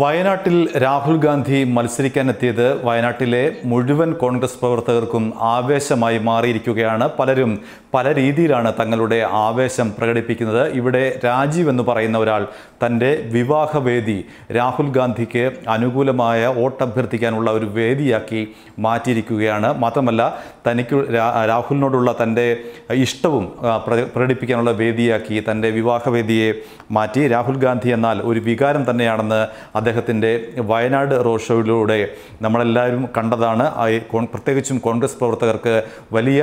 വയനാട്ടിൽ രാഹുൽ ഗാന്ധി മത്സരിക്കാനെത്തിയത് വയനാട്ടിലെ മുഴുവൻ കോൺഗ്രസ് പ്രവർത്തകർക്കും ആവേശമായി മാറിയിരിക്കുകയാണ് പലരും പല രീതിയിലാണ് തങ്ങളുടെ ആവേശം പ്രകടിപ്പിക്കുന്നത് ഇവിടെ രാജീവ് എന്ന് പറയുന്ന ഒരാൾ തൻ്റെ വിവാഹവേദി രാഹുൽ ഗാന്ധിക്ക് അനുകൂലമായ വോട്ടഭ്യർത്ഥിക്കാനുള്ള ഒരു വേദിയാക്കി മാറ്റിയിരിക്കുകയാണ് മാത്രമല്ല തനിക്ക് രാഹുലിനോടുള്ള തൻ്റെ ഇഷ്ടവും പ്രകടിപ്പിക്കാനുള്ള വേദിയാക്കി തൻ്റെ വിവാഹവേദിയെ മാറ്റി രാഹുൽ ഗാന്ധി എന്നാൽ ഒരു വികാരം തന്നെയാണെന്ന് അദ്ദേഹത്തിൻ്റെ വയനാട് റോഡ് ഷോയിലൂടെ നമ്മളെല്ലാവരും കണ്ടതാണ് പ്രത്യേകിച്ചും കോൺഗ്രസ് പ്രവർത്തകർക്ക് വലിയ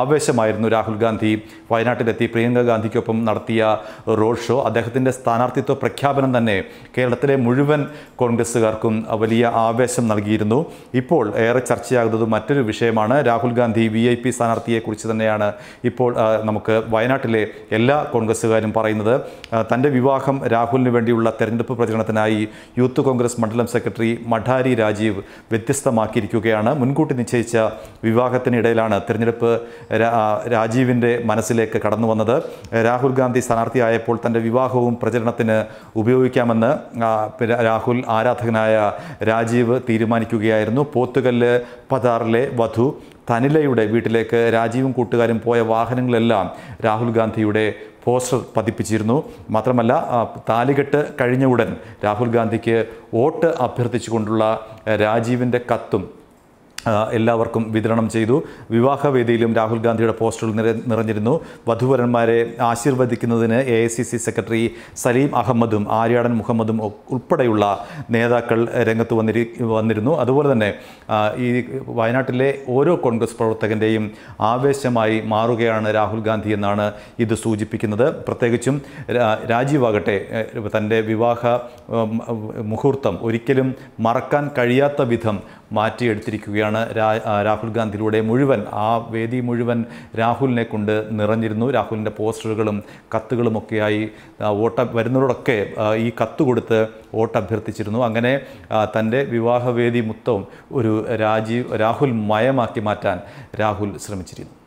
ആവേശമായിരുന്നു രാഹുൽ ഗാന്ധി വയനാട്ടിലെത്തി പ്രിയങ്ക ഗാന്ധിക്കൊപ്പം നടത്തിയ റോഡ് ഷോ അദ്ദേഹത്തിൻ്റെ സ്ഥാനാർത്ഥിത്വ പ്രഖ്യാപനം തന്നെ കേരളത്തിലെ മുഴുവൻ കോൺഗ്രസ്സുകാർക്കും വലിയ ആവേശം നൽകിയിരുന്നു ഇപ്പോൾ ഏറെ ചർച്ചയാകുന്നത് മറ്റൊരു വിഷയമാണ് Rahul Gandhi V I P സ്ഥാനാർത്ഥിയെക്കുറിച്ച് തന്നെയാണ് ഇപ്പോൾ നമുക്ക് വയനാട്ടിലെ എല്ലാ കോൺഗ്രസ്സുകാരും പറയുന്നത് തൻ്റെ വിവാഹം രാഹുലിന് വേണ്ടിയുള്ള തെരഞ്ഞെടുപ്പ് പ്രചരണത്തിനായി യൂത്ത് കോൺഗ്രസ് മണ്ഡലം സെക്രട്ടറി മഠാരി രാജീവ് വ്യത്യസ്തമാക്കിയിരിക്കുകയാണ് മുൻകൂട്ടി നിശ്ചയിച്ച വിവാഹത്തിനിടയിലാണ് തിരഞ്ഞെടുപ്പ് രാജീവിൻ്റെ മനസ്സിലേക്ക് കടന്നു വന്നത് രാഹുൽ ഗാന്ധി സ്ഥാനാർത്ഥിയായപ്പോൾ തൻ്റെ വിവാഹവും പ്രചരണത്തിന് ഉപയോഗിക്കാമെന്ന് രാഹുൽ ആരാധകനായ രാജീവ് തീരുമാനിക്കുകയായിരുന്നു പോത്തുകല്ല് പതാറിലെ വധു തനിലയുടെ വീട്ടിലേക്ക് രാജീവും കൂട്ടുകാരും പോയ വാഹനങ്ങളെല്ലാം രാഹുൽ ഗാന്ധിയുടെ പോസ്റ്റർ പതിപ്പിച്ചിരുന്നു മാത്രമല്ല താലികെട്ട് കഴിഞ്ഞ ഉടൻ രാഹുൽ ഗാന്ധിക്ക് വോട്ട് അഭ്യർത്ഥിച്ചുകൊണ്ടുള്ള രാജീവിൻ്റെ കത്തും എല്ലാവർക്കും വിതരണം ചെയ്തു വിവാഹവേദിയിലും രാഹുൽ ഗാന്ധിയുടെ പോസ്റ്ററുകൾ നിറഞ്ഞിരുന്നു വധുവരന്മാരെ ആശീർവദിക്കുന്നതിന് A I C C secretary Saleem അഹമ്മദും ആര്യാടൻ മുഹമ്മദും ഉൾപ്പെടെയുള്ള നേതാക്കൾ രംഗത്ത് വന്നിരി വന്നിരുന്നു അതുപോലെ തന്നെ ഈ വയനാട്ടിലെ ഓരോ കോൺഗ്രസ് പ്രവർത്തകൻ്റെയും ആവേശമായി മാറുകയാണ് രാഹുൽ ഗാന്ധി എന്നാണ് ഇത് സൂചിപ്പിക്കുന്നത് പ്രത്യേകിച്ചും രാജീവാകട്ടെ തൻ്റെ വിവാഹ മുഹൂർത്തം ഒരിക്കലും മറക്കാൻ കഴിയാത്ത വിധം മാറ്റിയെടുത്തിരിക്കുകയാണ് രാഹുൽ ഗാന്ധിയിലൂടെ മുഴുവൻ ആ വേദി മുഴുവൻ രാഹുലിനെ കൊണ്ട് നിറഞ്ഞിരുന്നു രാഹുലിൻ്റെ പോസ്റ്ററുകളും കത്തുകളുമൊക്കെയായി വോട്ട് വരുന്നതോടൊക്കെ ഈ കത്ത് കൊടുത്ത് വോട്ട് അഭ്യർത്ഥിച്ചിരുന്നു അങ്ങനെ തൻ്റെ വിവാഹവേദി മൊത്തവും ഒരു രാജീവ് രാഹുൽ മയമാക്കി മാറ്റാൻ രാഹുൽ ശ്രമിച്ചിരുന്നു